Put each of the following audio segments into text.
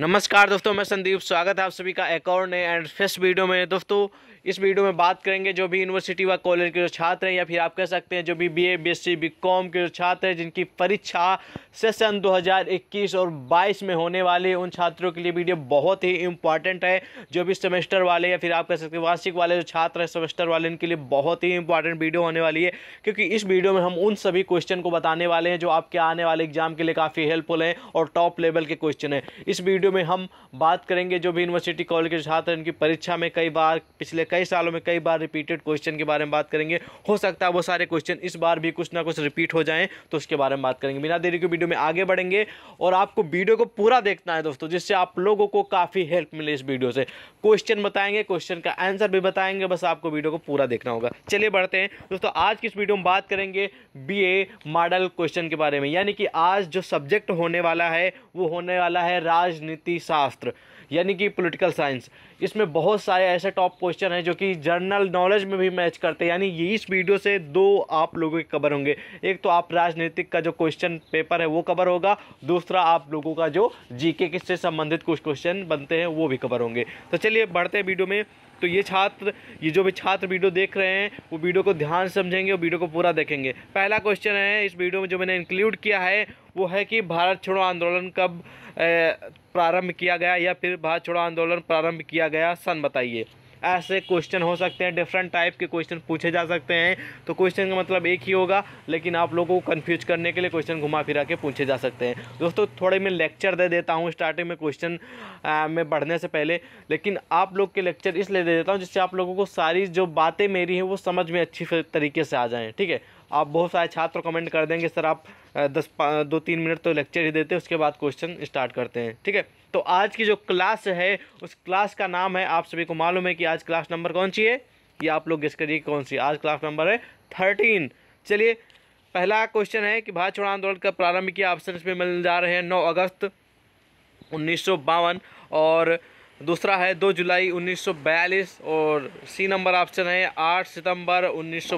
नमस्कार दोस्तों मैं संदीप स्वागत है आप सभी का एक और नए एंड फर्स्ट वीडियो में दोस्तों इस वीडियो में बात करेंगे जो भी यूनिवर्सिटी व कॉलेज के जो छात्र हैं या फिर आप कह सकते हैं जो भी बीए बीएससी बीकॉम के जो छात्र हैं जिनकी परीक्षा सेशन 2021 और 22 में होने वाली उन छात्रों के लिए वीडियो बहुत ही इंपॉर्टेंट है जो भी सेमेस्टर वाले या फिर आप कह सकते हैं वार्षिक वाले जो छात्र हैं सेमेस्टर वाले इनके लिए बहुत ही इंपॉर्टेंट वीडियो होने वाली है क्योंकि इस वीडियो में हम उन सभी क्वेश्चन को बताने वाले हैं जो आपके आने वाले एग्जाम के लिए काफ़ी हेल्पफुल हैं और टॉप लेवल के क्वेश्चन हैं इस वीडियो वीडियो में हम बात करेंगे जो भी यूनिवर्सिटी कॉलेज के छात्र उनकी परीक्षा में कई बार पिछले कई सालों में कई बार रिपीटेड क्वेश्चन के बारे में बात करेंगे हो सकता है वो सारे क्वेश्चन इस बार भी कुछ ना कुछ रिपीट हो जाएँ तो उसके बारे में बात करेंगे बिना देरी के वीडियो में आगे बढ़ेंगे और आपको वीडियो को पूरा देखना है दोस्तों जिससे आप लोगों को काफ़ी हेल्प मिले इस वीडियो से क्वेश्चन बताएंगे क्वेश्चन का आंसर भी बताएंगे बस आपको वीडियो को पूरा देखना होगा चलिए बढ़ते हैं दोस्तों आज की इस वीडियो में बात करेंगे बी मॉडल क्वेश्चन के बारे में यानी कि आज जो सब्जेक्ट होने वाला है वो होने वाला है राजनीति राजनीति शास्त्र यानी कि पॉलिटिकल साइंस इसमें बहुत सारे ऐसे टॉप क्वेश्चन हैं जो कि जनरल नॉलेज में भी मैच करते हैं यानी ये इस वीडियो से दो आप लोगों के कवर होंगे एक तो आप राजनीतिक का जो क्वेश्चन पेपर है वो कवर होगा दूसरा आप लोगों का जो जीके के से संबंधित कुछ क्वेश्चन बनते हैं वो भी कवर होंगे तो चलिए बढ़ते हैं वीडियो में तो ये छात्र ये जो भी छात्र वीडियो देख रहे हैं वो वीडियो को ध्यान समझेंगे और वीडियो को पूरा देखेंगे पहला क्वेश्चन है इस वीडियो में जो मैंने इंक्लूड किया है वो है कि भारत छोड़ो आंदोलन कब प्रारंभ किया गया या फिर भारत छोड़ो आंदोलन प्रारंभ किया गया सन बताइए ऐसे क्वेश्चन हो सकते हैं डिफरेंट टाइप के क्वेश्चन पूछे जा सकते हैं तो क्वेश्चन का मतलब एक ही होगा लेकिन आप लोगों को कन्फ्यूज करने के लिए क्वेश्चन घुमा फिरा के पूछे जा सकते हैं दोस्तों थोड़े मैं लेक्चर दे देता हूँ स्टार्टिंग में क्वेश्चन में बढ़ने से पहले लेकिन आप लोग के लेक्चर इसलिए दे देता हूँ जिससे आप लोगों को सारी जो बातें मेरी हैं वो समझ में अच्छी तरीके से आ जाएँ ठीक है आप बहुत सारे छात्र कमेंट कर देंगे सर आप दस दो तीन मिनट तो लेक्चर ही देते हैं उसके बाद क्वेश्चन स्टार्ट करते हैं ठीक है तो आज की जो क्लास है उस क्लास का नाम है आप सभी को मालूम है कि आज क्लास नंबर कौन सी है ये आप लोग गेस करिए कौन सी आज क्लास नंबर है थर्टीन चलिए पहला क्वेश्चन है कि भारत छोड़ो आंदोलन का प्रारंभ किया ऑप्शन इसमें मिल जा रहे हैं नौ अगस्त उन्नीस और दूसरा है दो जुलाई उन्नीस और सी नंबर ऑप्शन है आठ सितंबर उन्नीस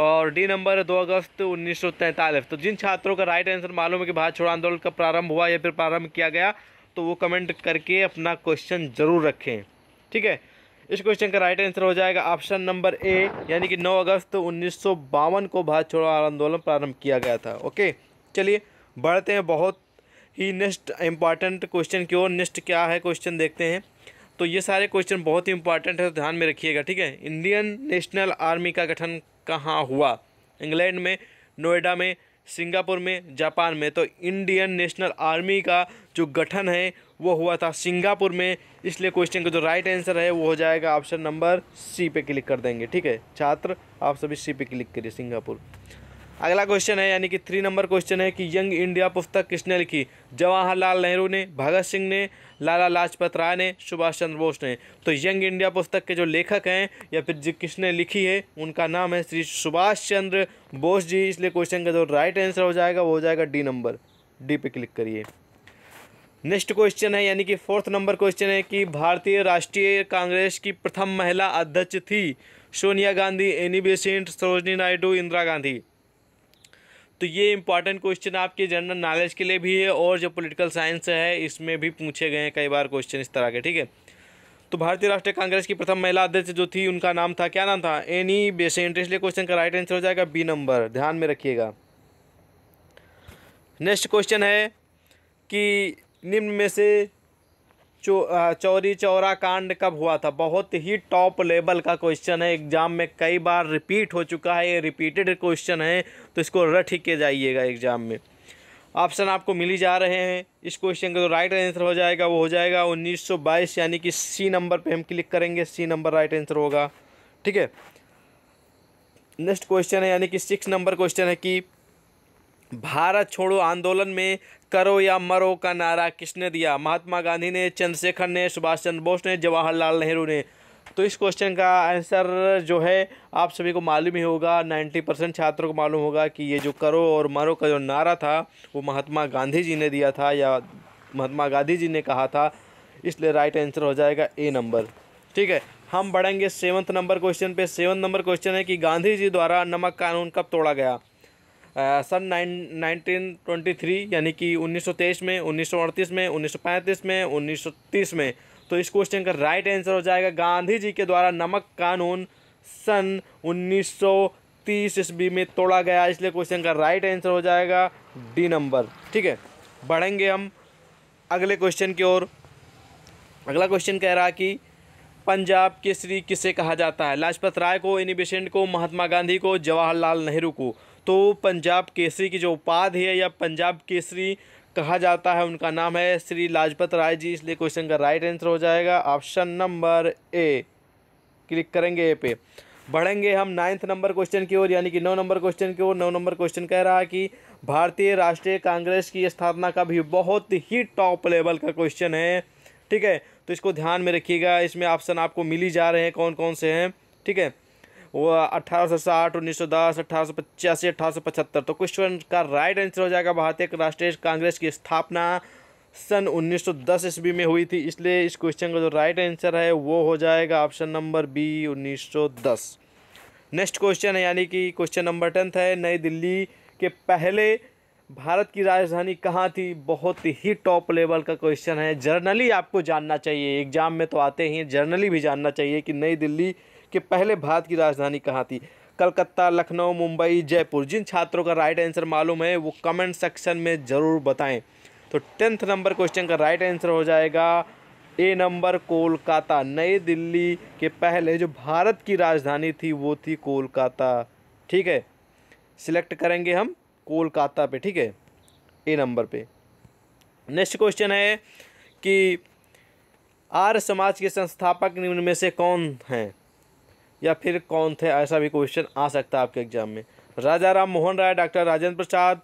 और डी नंबर है दो अगस्त उन्नीस तो जिन छात्रों का राइट आंसर मालूम है कि भारत छोड़ो आंदोलन का प्रारंभ हुआ या फिर प्रारंभ किया गया तो वो कमेंट करके अपना क्वेश्चन ज़रूर रखें ठीक है इस क्वेश्चन का राइट आंसर हो जाएगा ऑप्शन नंबर ए यानी कि 9 अगस्त उन्नीस को भारत छोड़ो आंदोलन प्रारंभ किया गया था ओके चलिए बढ़ते हैं बहुत ही नेक्स्ट इम्पॉर्टेंट क्वेश्चन की ओर नेक्स्ट क्या है क्वेश्चन देखते हैं तो ये सारे क्वेश्चन बहुत ही इंपॉर्टेंट है तो ध्यान में रखिएगा ठीक है इंडियन नेशनल आर्मी का गठन कहाँ हुआ इंग्लैंड में नोएडा में सिंगापुर में जापान में तो इंडियन नेशनल आर्मी का जो गठन है वो हुआ था सिंगापुर में इसलिए क्वेश्चन का जो राइट आंसर है वो हो जाएगा ऑप्शन नंबर सी पे क्लिक कर देंगे ठीक है छात्र आप सभी सी पे क्लिक करिए सिंगापुर अगला क्वेश्चन है यानी कि थ्री नंबर क्वेश्चन है कि यंग इंडिया पुस्तक किसने लिखी जवाहरलाल नेहरू ने भगत सिंह ने लाला लाजपत राय ने सुभाष चंद्र बोस ने तो यंग इंडिया पुस्तक के जो लेखक हैं या फिर जो किसने लिखी है उनका नाम है श्री सुभाष चंद्र बोस जी इसलिए क्वेश्चन का जो राइट आंसर हो जाएगा वो हो जाएगा डी नंबर डी पे क्लिक करिए नेक्स्ट क्वेश्चन है यानी कि फोर्थ नंबर क्वेश्चन है कि भारतीय राष्ट्रीय कांग्रेस की प्रथम महिला अध्यक्ष थी सोनिया गांधी एनी बेसेंट सरोजनी नायडू इंदिरा गांधी तो ये इंपॉर्टेंट क्वेश्चन आपके जनरल नॉलेज के लिए भी है और जो पॉलिटिकल साइंस है इसमें भी पूछे गए हैं कई बार क्वेश्चन इस तरह के ठीक है तो भारतीय राष्ट्रीय कांग्रेस की प्रथम महिला अध्यक्ष जो थी उनका नाम था क्या नाम था एनी बेसेंट इसलिए क्वेश्चन का राइट आंसर हो जाएगा बी नंबर ध्यान में रखिएगा नेक्स्ट क्वेश्चन है कि निम्न में से चो, चौरी चौरा कांड कब हुआ था बहुत ही टॉप लेवल का क्वेश्चन है एग्ज़ाम में कई बार रिपीट हो चुका है ये रिपीटेड क्वेश्चन है तो इसको रट ही के जाइएगा एग्ज़ाम में ऑप्शन आपको मिली जा रहे हैं इस क्वेश्चन का जो राइट आंसर हो जाएगा वो हो जाएगा 1922 यानी कि सी नंबर पे हम क्लिक करेंगे सी नंबर राइट आंसर होगा ठीक है नेक्स्ट क्वेश्चन है यानी कि सिक्स नंबर क्वेश्चन है कि भारत छोड़ो आंदोलन में करो या मरो का नारा किसने दिया महात्मा गांधी ने चंद्रशेखर ने सुभाष चंद्र बोस ने जवाहरलाल नेहरू ने तो इस क्वेश्चन का आंसर जो है आप सभी को मालूम ही होगा नाइन्टी परसेंट छात्रों को मालूम होगा कि ये जो करो और मरो का जो नारा था वो महात्मा गांधी जी ने दिया था या महात्मा गांधी जी ने कहा था इसलिए राइट आंसर हो जाएगा ए नंबर ठीक है हम बढ़ेंगे सेवन्थ नंबर क्वेश्चन पे सेवन नंबर क्वेश्चन है कि गांधी जी द्वारा नमक कानून कब तोड़ा गया सन नाइन नाइनटीन ट्वेंटी थ्री यानी कि उन्नीस सौ तेईस में उन्नीस सौ अड़तीस में उन्नीस सौ पैंतीस में उन्नीस सौ तीस में तो इस क्वेश्चन का राइट आंसर हो जाएगा गांधी जी के द्वारा नमक कानून सन उन्नीस सौ तीस ईस्वी में तोड़ा गया इसलिए क्वेश्चन का राइट आंसर हो जाएगा डी नंबर ठीक है बढ़ेंगे हम अगले क्वेश्चन की ओर अगला क्वेश्चन कह रहा कि पंजाब केसरी किसे कहा जाता है लाजपत राय को इनिबेसेंट को महात्मा गांधी को जवाहरलाल नेहरू को तो पंजाब केसरी की जो उपाधि है या पंजाब केसरी कहा जाता है उनका नाम है श्री लाजपत राय जी इसलिए क्वेश्चन का राइट आंसर हो जाएगा ऑप्शन नंबर ए क्लिक करेंगे ए पे बढ़ेंगे हम नाइन्थ नंबर क्वेश्चन की ओर यानी कि नौ नंबर क्वेश्चन की ओर नौ नंबर क्वेश्चन कह रहा है कि भारतीय राष्ट्रीय कांग्रेस की स्थापना का भी बहुत ही टॉप लेवल का क्वेश्चन है ठीक है तो इसको ध्यान में रखिएगा इसमें ऑप्शन आपको मिली जा रहे हैं कौन कौन से हैं ठीक है वो अठारह सौ साठ उन्नीस सौ दस सौ पचासी सौ पचहत्तर तो क्वेश्चन का राइट आंसर हो जाएगा भारतीय राष्ट्रीय कांग्रेस की स्थापना सन 1910 ईस्वी में हुई थी इसलिए इस क्वेश्चन का जो राइट आंसर है वो हो जाएगा option number B 1910 next question है यानी कि क्वेश्चन नंबर टेंथ है नई दिल्ली के पहले भारत की राजधानी कहाँ थी बहुत ही टॉप लेवल का क्वेश्चन है जर्नली आपको जानना चाहिए एग्जाम में तो आते ही जर्नली भी जानना चाहिए कि नई दिल्ली के पहले भारत की राजधानी कहाँ थी कलकत्ता लखनऊ मुंबई जयपुर जिन छात्रों का राइट आंसर मालूम है वो कमेंट सेक्शन में ज़रूर बताएं तो टेंथ नंबर क्वेश्चन का राइट आंसर हो जाएगा ए नंबर कोलकाता नई दिल्ली के पहले जो भारत की राजधानी थी वो थी कोलकाता ठीक है सिलेक्ट करेंगे हम कोलकाता पे ठीक है ए नंबर पे नेक्स्ट क्वेश्चन है कि आर्य समाज के संस्थापक निम्न में से कौन हैं या फिर कौन थे ऐसा भी क्वेश्चन आ सकता है आपके एग्जाम में राजा राम मोहन राय डॉक्टर राजेंद्र प्रसाद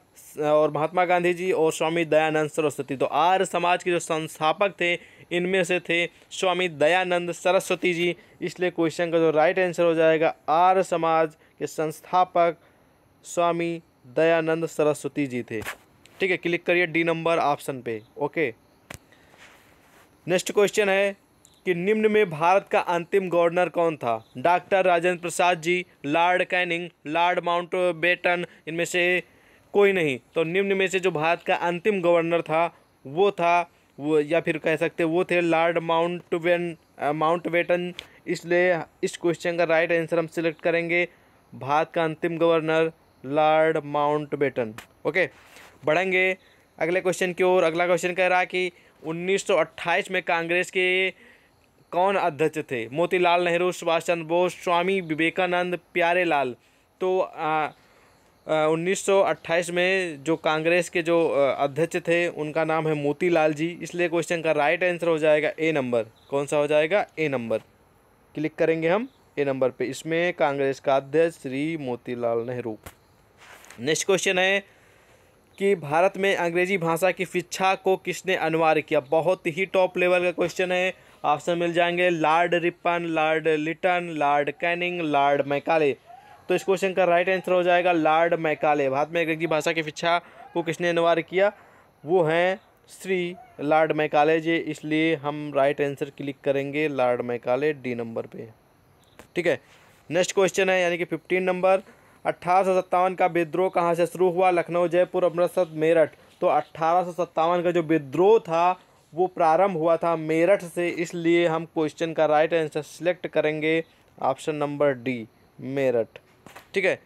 और महात्मा गांधी जी और स्वामी दयानंद सरस्वती तो आर्य समाज के जो संस्थापक थे इनमें से थे स्वामी दयानंद सरस्वती जी इसलिए क्वेश्चन का जो राइट आंसर हो जाएगा आर्य समाज के संस्थापक स्वामी दयानंद सरस्वती जी थे ठीक है क्लिक करिए डी नंबर ऑप्शन पे ओके नेक्स्ट क्वेश्चन है कि निम्न में भारत का अंतिम गवर्नर कौन था doctor Rajendra Prasad ji lord Canning lord Mountbatten इनमें से कोई नहीं तो निम्न में से जो भारत का अंतिम गवर्नर था वो था वो या फिर कह सकते वो थे लॉर्ड माउंटबेन माउंट बेटन इसलिए इस क्वेश्चन का राइट आंसर हम सिलेक्ट करेंगे भारत का अंतिम governor lord Mountbatten okay बढ़ेंगे अगले क्वेश्चन की ओर अगला क्वेश्चन कह रहा है कि 1928 में कांग्रेस के कौन अध्यक्ष थे मोतीलाल नेहरू सुभाष चंद्र बोस स्वामी विवेकानंद प्यारे लाल तो आ, आ, में जो कांग्रेस के जो अध्यक्ष थे उनका नाम है मोतीलाल जी इसलिए क्वेश्चन का राइट आंसर हो जाएगा ए नंबर कौन सा हो जाएगा ए नंबर क्लिक करेंगे हम ए नंबर पे इसमें कांग्रेस का अध्यक्ष श्री मोतीलाल नेहरू नेक्स्ट क्वेश्चन है कि भारत में अंग्रेजी भाषा की शिक्षा को किसने अनिवार्य किया बहुत ही टॉप लेवल का क्वेश्चन है ऑप्शन मिल जाएंगे lord Ripon lord Lytton lord Canning lord Macaulay तो इस क्वेश्चन का राइट आंसर हो जाएगा लॉर्ड मैकाले भारत में अंग्रेजी भाषा की शिक्षा को किसने अनिवार्य किया वो हैं श्री लॉर्ड मैकाले जी इसलिए हम राइट आंसर क्लिक करेंगे लॉर्ड मैकाले डी नंबर पे ठीक है नेक्स्ट क्वेश्चन है यानी कि फिफ्टीन नंबर अट्ठारह का विद्रोह कहाँ से शुरू हुआ लखनऊ जयपुर अमृतसर मेरठ तो अट्ठारह का जो विद्रोह था वो प्रारंभ हुआ था मेरठ से इसलिए हम क्वेश्चन का राइट आंसर सिलेक्ट करेंगे ऑप्शन नंबर डी मेरठ ठीक है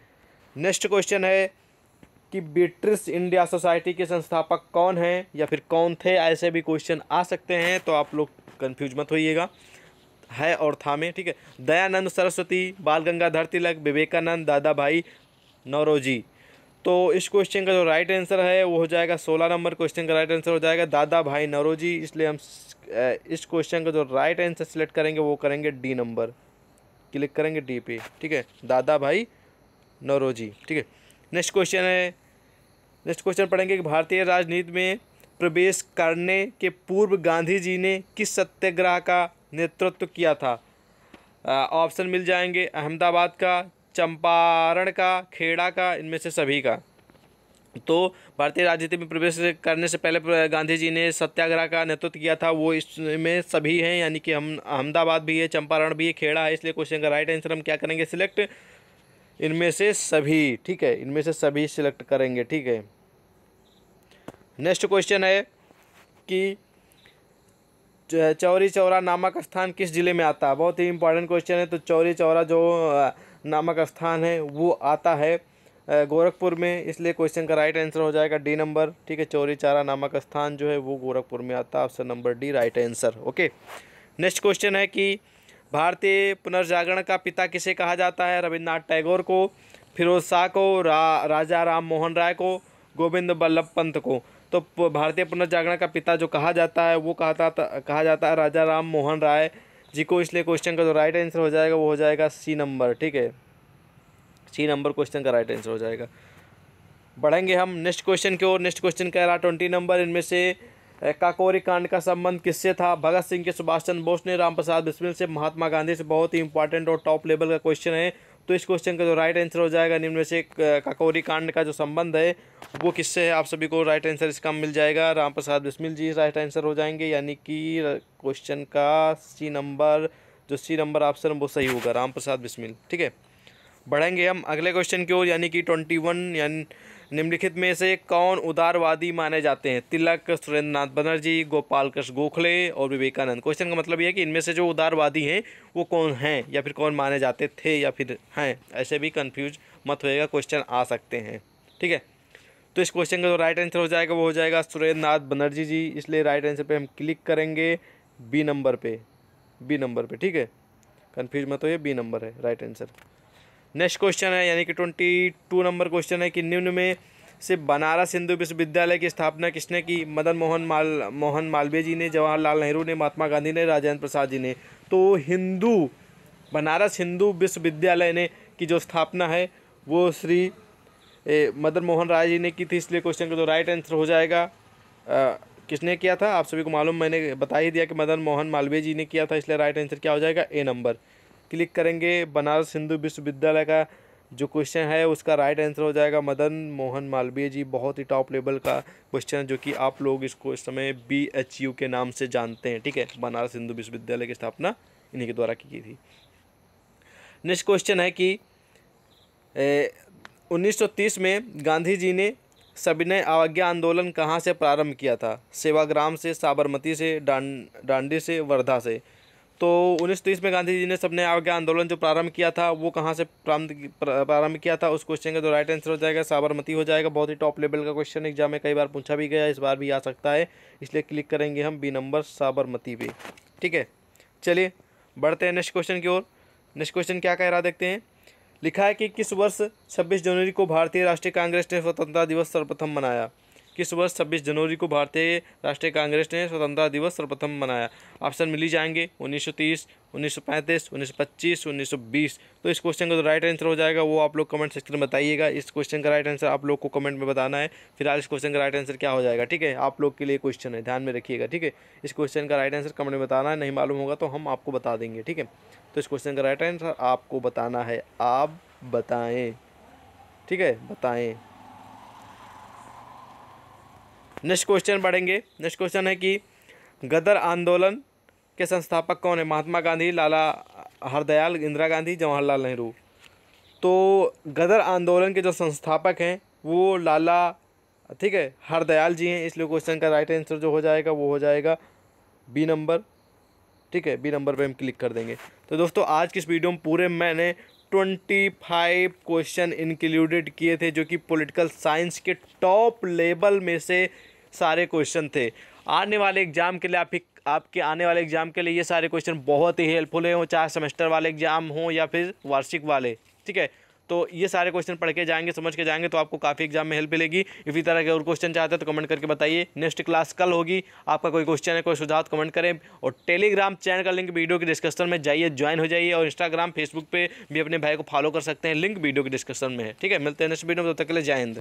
नेक्स्ट क्वेश्चन है कि ब्रिटिश इंडिया सोसाइटी के संस्थापक कौन हैं या फिर कौन थे ऐसे भी क्वेश्चन आ सकते हैं तो आप लोग कन्फ्यूज मत होइएगा है और था में ठीक है दयानंद सरस्वती बाल गंगाधर तिलक विवेकानंद दादा भाई नौरोजी तो इस क्वेश्चन का जो राइट आंसर है वो हो जाएगा सोलह नंबर क्वेश्चन का राइट आंसर हो जाएगा दादा भाई नौरोजी इसलिए हम इस क्वेश्चन का जो राइट आंसर सेलेक्ट करेंगे वो करेंगे डी नंबर क्लिक करेंगे डी पे ठीक है दादा भाई नौरोजी ठीक है नेक्स्ट क्वेश्चन है नेक्स्ट क्वेश्चन पढ़ेंगे कि भारतीय राजनीति में प्रवेश करने के पूर्व गांधी जी ने किस सत्याग्रह का नेतृत्व किया था ऑप्शन मिल जाएंगे अहमदाबाद का चंपारण का खेड़ा का इनमें से सभी का तो भारतीय राजनीति में प्रवेश करने से पहले गांधी जी ने सत्याग्रह का नेतृत्व किया था वो इसमें सभी हैं यानी कि हम अहमदाबाद भी है चंपारण भी है खेड़ा है इसलिए क्वेश्चन का राइट आंसर हम क्या करेंगे सिलेक्ट इनमें से सभी ठीक है इनमें से सभी सिलेक्ट करेंगे ठीक है नेक्स्ट क्वेश्चन है कि चौरी चौरा नामक स्थान किस ज़िले में आता है बहुत ही इंपॉर्टेंट क्वेश्चन है तो चौरी चौरा जो नामक स्थान है वो आता है गोरखपुर में इसलिए क्वेश्चन का राइट आंसर हो जाएगा डी नंबर ठीक है चौरी चारा नामक स्थान जो है वो गोरखपुर में आता है option number D right answer okay next question है कि भारतीय पुनर्जागरण का पिता किसे कहा जाता है रविन्द्रनाथ टैगोर को फिरोज शाह को रा, राजा राम मोहन राय को गोविंद बल्लभ पंत को तो भारतीय पुनर्जागरण का पिता जो कहा जाता है वो कहा था कहा जाता है राजा राम मोहन राय जी को इसलिए क्वेश्चन का जो राइट आंसर हो जाएगा वो हो जाएगा सी नंबर ठीक है सी नंबर क्वेश्चन का राइट आंसर हो जाएगा बढ़ेंगे हम नेक्स्ट क्वेश्चन की ओर नेक्स्ट क्वेश्चन कह रहा ट्वेंटी नंबर इनमें से काकोरी कांड का संबंध किससे था भगत सिंह के सुभाष चंद्र बोस ने राम प्रसाद बिस्मिल से महात्मा गांधी से बहुत ही इंपॉर्टेंट और टॉप लेवल का क्वेश्चन है तो इस क्वेश्चन का जो राइट आंसर हो जाएगा निम्न में से काकोरी कांड का जो संबंध है वो किससे है आप सभी को राइट आंसर इसका मिल जाएगा राम प्रसाद बिस्मिल जी राइट आंसर हो जाएंगे यानी कि क्वेश्चन का सी नंबर जो सी नंबर ऑप्शन वो सही होगा राम प्रसाद बिस्मिल ठीक है बढ़ेंगे हम अगले क्वेश्चन की ओर यानी कि ट्वेंटी वन यानी निम्नलिखित में से कौन उदारवादी माने जाते हैं तिलक सुरेंद्र नाथ बनर्जी गोपाल कृष्ण गोखले और विवेकानंद क्वेश्चन का मतलब ये है कि इनमें से जो उदारवादी हैं वो कौन हैं या फिर कौन माने जाते थे या फिर हैं ऐसे भी कन्फ्यूज मत होएगा क्वेश्चन आ सकते हैं ठीक है तो इस क्वेश्चन का जो राइट आंसर हो जाएगा वो हो जाएगा सुरेंद्र नाथ बनर्जी जी इसलिए राइट आंसर पर हम क्लिक करेंगे बी नंबर पर बी नंबर पर ठीक है कन्फ्यूज मत हो बी नंबर है राइट आंसर नेक्स्ट क्वेश्चन है यानी कि ट्वेंटी टू नंबर क्वेश्चन है कि निम्न में से बनारस हिंदू विश्वविद्यालय की स्थापना किसने की मदन मोहन माल मोहन मालवीय जी ने जवाहरलाल नेहरू ने महात्मा गांधी ने राजेंद्र प्रसाद जी ने तो हिंदू बनारस हिंदू विश्वविद्यालय ने की जो स्थापना है वो श्री मदन मोहन राय जी ने की थी इसलिए क्वेश्चन का जो तो राइट आंसर हो जाएगा आ, किसने किया था आप सभी को मालूम मैंने बता ही दिया कि मदन मोहन मालवीय जी ने किया था इसलिए राइट आंसर क्या हो जाएगा ए नंबर क्लिक करेंगे बनारस हिंदू विश्वविद्यालय का जो क्वेश्चन है उसका राइट आंसर हो जाएगा मदन मोहन मालवीय जी बहुत ही टॉप लेवल का क्वेश्चन जो कि आप लोग इसको इस समय बी एच यू के नाम से जानते हैं ठीक है बनारस हिंदू विश्वविद्यालय की स्थापना इन्हीं के द्वारा की गई थी नेक्स्ट क्वेश्चन है कि ए, 1930 में गांधी जी ने सविनय अवज्ञा आंदोलन कहाँ से प्रारंभ किया था सेवाग्राम से साबरमती से डांडी से वर्धा से तो उन्नीस में गांधी जी ने सबने आज्ञा आंदोलन जो प्रारंभ किया था वो कहाँ से प्रारंभ किया था उस क्वेश्चन का जो राइट आंसर हो जाएगा साबरमती हो जाएगा बहुत ही टॉप लेवल का क्वेश्चन एग्जाम में कई बार पूछा भी गया इस बार भी आ सकता है इसलिए क्लिक करेंगे हम बी नंबर साबरमती पे ठीक है चलिए बढ़ते हैं नेक्स्ट क्वेश्चन की ओर नेक्स्ट क्वेश्चन क्या कह रहा देखते हैं लिखा है कि किस वर्ष छब्बीस जनवरी को भारतीय राष्ट्रीय कांग्रेस ने स्वतंत्रता दिवस सर्वप्रथम मनाया किस वर्ष छब्बीस जनवरी को भारतीय राष्ट्रीय कांग्रेस ने स्वतंत्रता दिवस सर्वप्रथम मनाया ऑप्शन मिली जाएंगे 1930, 1935, 1925, 1920 तो इस क्वेश्चन का जो राइट आंसर हो जाएगा वो आप लोग कमेंट सेक्शन में बताइएगा इस क्वेश्चन का राइट आंसर आप लोग को कमेंट में बताना है फिलहाल इस क्वेश्चन का राइट आंसर क्या हो जाएगा ठीक है आप लोग के लिए क्वेश्चन है ध्यान में रखिएगा ठीक है इस क्वेश्चन का राइट आंसर कमेंट में बताना है नहीं मालूम होगा तो हम आपको बता देंगे ठीक है तो इस क्वेश्चन का राइट आंसर आपको बताना है आप बताएँ ठीक है बताएँ नेक्स्ट क्वेश्चन पढ़ेंगे नेक्स्ट क्वेश्चन है कि गदर आंदोलन के संस्थापक कौन है महात्मा गांधी लाला हरदयाल इंदिरा गांधी जवाहरलाल नेहरू तो गदर आंदोलन के जो संस्थापक हैं वो लाला ठीक है हरदयाल जी हैं इसलिए क्वेश्चन का राइट आंसर जो हो जाएगा वो हो जाएगा बी नंबर ठीक है बी नंबर पे हम क्लिक कर देंगे तो दोस्तों आज की इस वीडियो में पूरे मैंने ट्वेंटी फाइव क्वेश्चन इंक्लूडेड किए थे जो कि पॉलिटिकल साइंस के टॉप लेवल में से सारे क्वेश्चन थे आने वाले एग्ज़ाम के लिए आप आपके आने वाले एग्ज़ाम के लिए ये सारे क्वेश्चन बहुत ही हेल्पफुल हैं चाहे सेमेस्टर वाले एग्ज़ाम हो या फिर वार्षिक वाले ठीक है तो ये सारे क्वेश्चन पढ़ के जाएंगे समझ के जाएंगे तो आपको काफ़ी एग्जाम में हेल्प मिलेगी इसी तरह के और क्वेश्चन चाहते हैं तो कमेंट करके बताइए नेक्स्ट क्लास कल होगी आपका कोई क्वेश्चन है कोई सुझाव कमेंट तो करें और टेलीग्राम चैनल का लिंक वीडियो के डिस्कशन में जाइए ज्वाइन हो जाइए और इंस्टाग्राम फेसबुक पर भी अपने भाई को फॉलो कर सकते हैं लिंक वीडियो के डिस्कशन में है ठीक है मिलते हैं नेक्स्ट वीडियो में तब तक के लिए जय हिंद